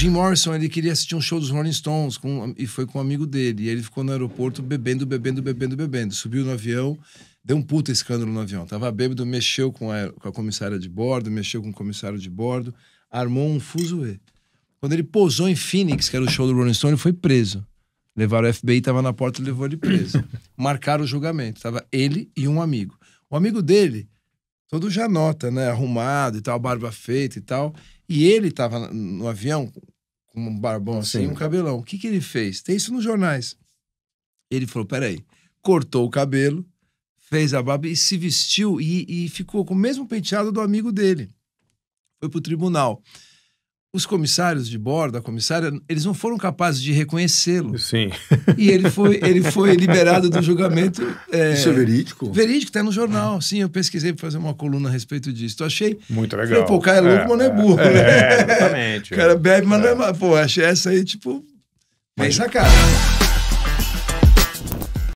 Jim Morrison, ele queria assistir um show dos Rolling Stones com, e foi com um amigo dele. E ele ficou no aeroporto bebendo, bebendo, bebendo, bebendo. Subiu no avião, deu um puta escândalo no avião. Tava bêbado, mexeu com a, com a comissária de bordo, mexeu com o comissário de bordo, armou um fuzuê. Quando ele pousou em Phoenix, que era o show do Rolling Stone, ele foi preso. Levaram o FBI, tava na porta e levou ele preso. Marcaram o julgamento. Tava ele e um amigo. O amigo dele, todo já nota, né? Arrumado e tal, barba feita e tal. E ele tava no avião, com um barbão assim, Sim. um cabelão. O que, que ele fez? Tem isso nos jornais. Ele falou: peraí, cortou o cabelo, fez a barba e se vestiu e, e ficou com o mesmo penteado do amigo dele. Foi pro tribunal os comissários de bordo, a comissária, eles não foram capazes de reconhecê-lo. Sim. E ele foi, ele foi liberado do julgamento. É, Isso é verídico? Verídico, está no jornal. Sim, eu pesquisei para fazer uma coluna a respeito disso. Eu achei. Muito legal. Falei, pô, o cara é louco, é, mas não é, é. burro. É, né? é exatamente. o cara bebe, mas não é. é. Pô, achei essa aí, tipo, bem sacada. Né?